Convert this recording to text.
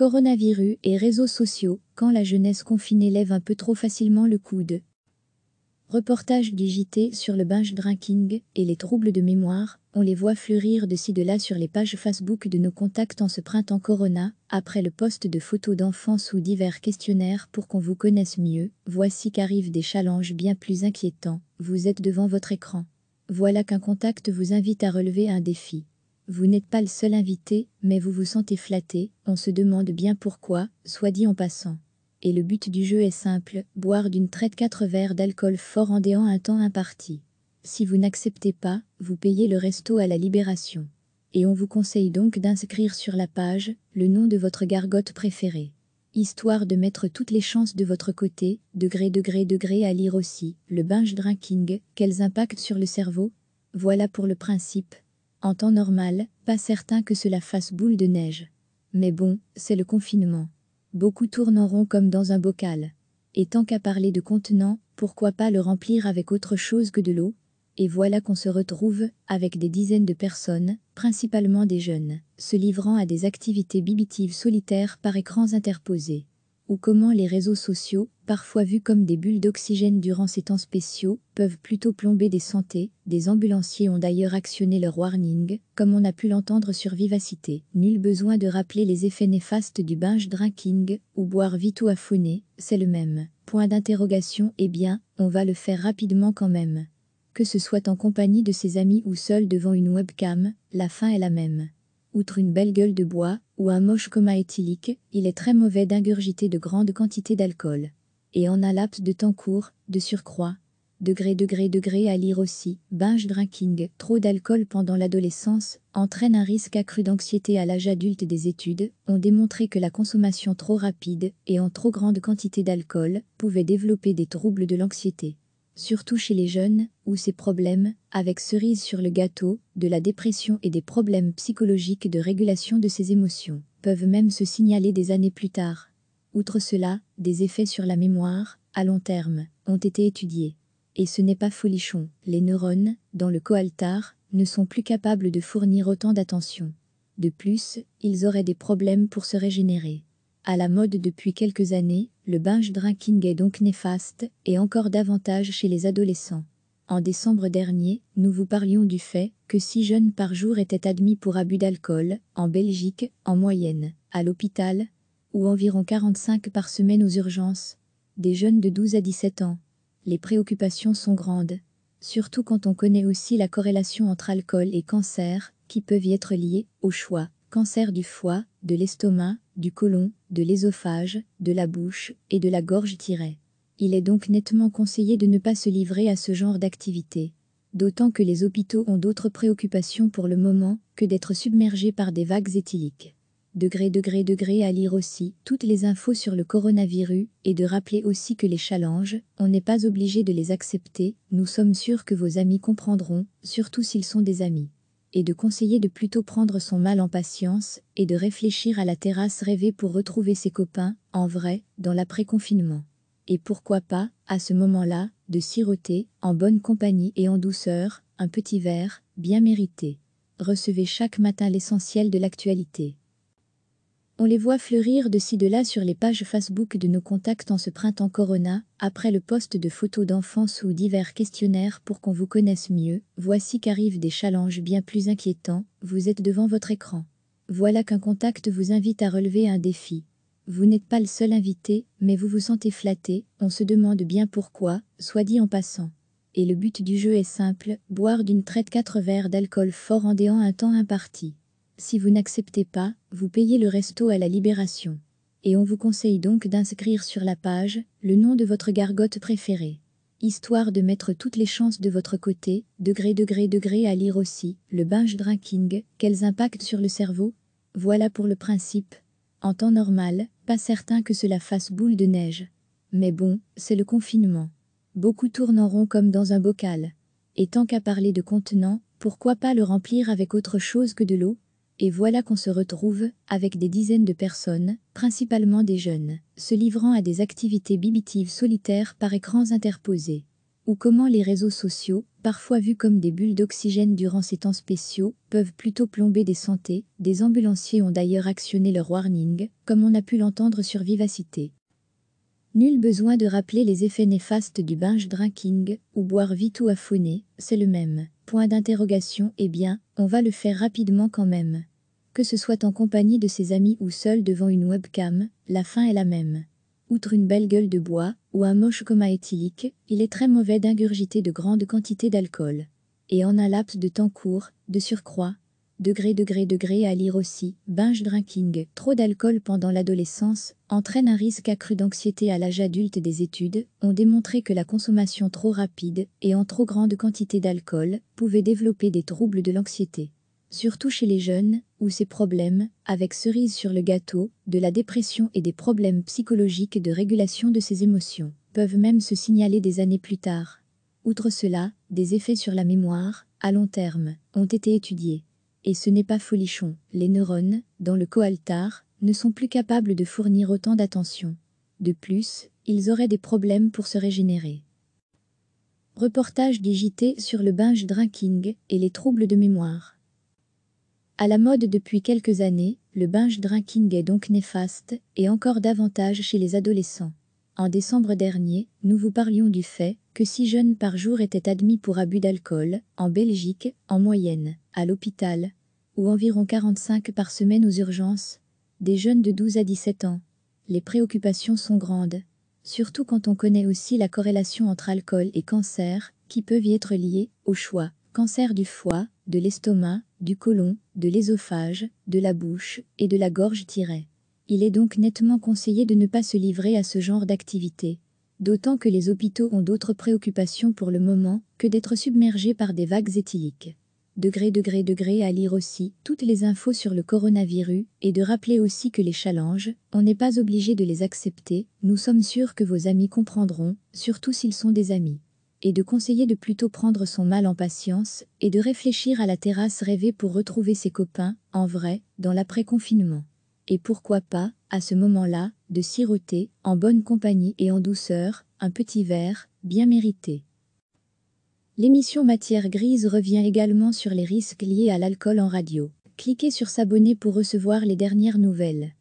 Coronavirus et réseaux sociaux, quand la jeunesse confinée lève un peu trop facilement le coude. Reportage digité sur le binge drinking et les troubles de mémoire, on les voit fleurir de ci de là sur les pages Facebook de nos contacts en ce printemps Corona, après le poste de photos d'enfants sous divers questionnaires pour qu'on vous connaisse mieux, voici qu'arrivent des challenges bien plus inquiétants, vous êtes devant votre écran. Voilà qu'un contact vous invite à relever un défi. Vous n'êtes pas le seul invité, mais vous vous sentez flatté, on se demande bien pourquoi, soit dit en passant. Et le but du jeu est simple, boire d'une traite quatre verres d'alcool fort en déant un temps imparti. Si vous n'acceptez pas, vous payez le resto à la libération. Et on vous conseille donc d'inscrire sur la page le nom de votre gargote préférée. Histoire de mettre toutes les chances de votre côté, degré degré degré à lire aussi, le binge drinking, quels impacts sur le cerveau Voilà pour le principe, en temps normal, pas certain que cela fasse boule de neige. Mais bon, c'est le confinement. Beaucoup tournent en rond comme dans un bocal. Et tant qu'à parler de contenant, pourquoi pas le remplir avec autre chose que de l'eau Et voilà qu'on se retrouve avec des dizaines de personnes, principalement des jeunes, se livrant à des activités bibitives solitaires par écrans interposés ou comment les réseaux sociaux, parfois vus comme des bulles d'oxygène durant ces temps spéciaux, peuvent plutôt plomber des santé. Des ambulanciers ont d'ailleurs actionné leur warning, comme on a pu l'entendre sur Vivacité. Nul besoin de rappeler les effets néfastes du binge drinking, ou boire vite ou affonner, c'est le même. Point d'interrogation, eh bien, on va le faire rapidement quand même. Que ce soit en compagnie de ses amis ou seul devant une webcam, la fin est la même. Outre une belle gueule de bois, ou un moche coma éthylique, il est très mauvais d'ingurgiter de grandes quantités d'alcool. Et en un laps de temps court, de surcroît, degré degré degré à lire aussi, binge drinking, trop d'alcool pendant l'adolescence, entraîne un risque accru d'anxiété à l'âge adulte des études, ont démontré que la consommation trop rapide et en trop grande quantité d'alcool pouvait développer des troubles de l'anxiété surtout chez les jeunes, où ces problèmes, avec cerise sur le gâteau, de la dépression et des problèmes psychologiques de régulation de ces émotions, peuvent même se signaler des années plus tard. Outre cela, des effets sur la mémoire, à long terme, ont été étudiés. Et ce n'est pas folichon, les neurones, dans le coaltar, ne sont plus capables de fournir autant d'attention. De plus, ils auraient des problèmes pour se régénérer. À la mode depuis quelques années, le binge drinking est donc néfaste, et encore davantage chez les adolescents. En décembre dernier, nous vous parlions du fait que 6 jeunes par jour étaient admis pour abus d'alcool, en Belgique, en moyenne, à l'hôpital, ou environ 45 par semaine aux urgences. Des jeunes de 12 à 17 ans. Les préoccupations sont grandes. Surtout quand on connaît aussi la corrélation entre alcool et cancer, qui peuvent y être liées, au choix cancer du foie, de l'estomac, du côlon, de l'ésophage, de la bouche et de la gorge. Il est donc nettement conseillé de ne pas se livrer à ce genre d'activité. D'autant que les hôpitaux ont d'autres préoccupations pour le moment que d'être submergés par des vagues éthyliques. Degré, degré, degré à lire aussi toutes les infos sur le coronavirus et de rappeler aussi que les challenges, on n'est pas obligé de les accepter, nous sommes sûrs que vos amis comprendront, surtout s'ils sont des amis et de conseiller de plutôt prendre son mal en patience et de réfléchir à la terrasse rêvée pour retrouver ses copains, en vrai, dans l'après-confinement. Et pourquoi pas, à ce moment-là, de siroter, en bonne compagnie et en douceur, un petit verre, bien mérité. Recevez chaque matin l'essentiel de l'actualité. On les voit fleurir de ci de là sur les pages Facebook de nos contacts en ce printemps Corona, après le poste de photos d'enfance ou divers questionnaires pour qu'on vous connaisse mieux, voici qu'arrivent des challenges bien plus inquiétants, vous êtes devant votre écran. Voilà qu'un contact vous invite à relever un défi. Vous n'êtes pas le seul invité, mais vous vous sentez flatté, on se demande bien pourquoi, soit dit en passant. Et le but du jeu est simple, boire d'une traite quatre verres d'alcool fort en déant un temps imparti. Si vous n'acceptez pas, vous payez le resto à la libération. Et on vous conseille donc d'inscrire sur la page le nom de votre gargote préférée. Histoire de mettre toutes les chances de votre côté, degré degré degré à lire aussi, le binge drinking, quels impacts sur le cerveau Voilà pour le principe. En temps normal, pas certain que cela fasse boule de neige. Mais bon, c'est le confinement. Beaucoup tournent en rond comme dans un bocal. Et tant qu'à parler de contenant, pourquoi pas le remplir avec autre chose que de l'eau et voilà qu'on se retrouve, avec des dizaines de personnes, principalement des jeunes, se livrant à des activités bibitives solitaires par écrans interposés. Ou comment les réseaux sociaux, parfois vus comme des bulles d'oxygène durant ces temps spéciaux, peuvent plutôt plomber des santé, des ambulanciers ont d'ailleurs actionné leur warning, comme on a pu l'entendre sur Vivacité. Nul besoin de rappeler les effets néfastes du binge drinking, ou boire vite ou affonner, c'est le même. Point d'interrogation, eh bien, on va le faire rapidement quand même. Que ce soit en compagnie de ses amis ou seul devant une webcam, la fin est la même. Outre une belle gueule de bois ou un moche coma éthylique, il est très mauvais d'ingurgiter de grandes quantités d'alcool. Et en un laps de temps court, de surcroît, degré degré degré à lire aussi, binge drinking, trop d'alcool pendant l'adolescence, entraîne un risque accru d'anxiété à l'âge adulte des études, ont démontré que la consommation trop rapide et en trop grande quantité d'alcool pouvait développer des troubles de l'anxiété surtout chez les jeunes, où ces problèmes, avec cerise sur le gâteau, de la dépression et des problèmes psychologiques de régulation de ses émotions, peuvent même se signaler des années plus tard. Outre cela, des effets sur la mémoire, à long terme, ont été étudiés. Et ce n'est pas folichon, les neurones, dans le coaltar, ne sont plus capables de fournir autant d'attention. De plus, ils auraient des problèmes pour se régénérer. Reportage digité sur le binge drinking et les troubles de mémoire. À la mode depuis quelques années, le binge drinking est donc néfaste, et encore davantage chez les adolescents. En décembre dernier, nous vous parlions du fait que six jeunes par jour étaient admis pour abus d'alcool, en Belgique, en moyenne, à l'hôpital, ou environ 45 par semaine aux urgences, des jeunes de 12 à 17 ans. Les préoccupations sont grandes, surtout quand on connaît aussi la corrélation entre alcool et cancer, qui peuvent y être liés, au choix, cancer du foie, de l'estomac, du côlon, de l'ésophage, de la bouche et de la gorge. Il est donc nettement conseillé de ne pas se livrer à ce genre d'activité, d'autant que les hôpitaux ont d'autres préoccupations pour le moment que d'être submergés par des vagues éthyliques. Degré, degré, degré à lire aussi toutes les infos sur le coronavirus et de rappeler aussi que les challenges, on n'est pas obligé de les accepter, nous sommes sûrs que vos amis comprendront, surtout s'ils sont des amis et de conseiller de plutôt prendre son mal en patience et de réfléchir à la terrasse rêvée pour retrouver ses copains, en vrai, dans l'après-confinement. Et pourquoi pas, à ce moment-là, de siroter, en bonne compagnie et en douceur, un petit verre, bien mérité. L'émission Matière Grise revient également sur les risques liés à l'alcool en radio. Cliquez sur s'abonner pour recevoir les dernières nouvelles.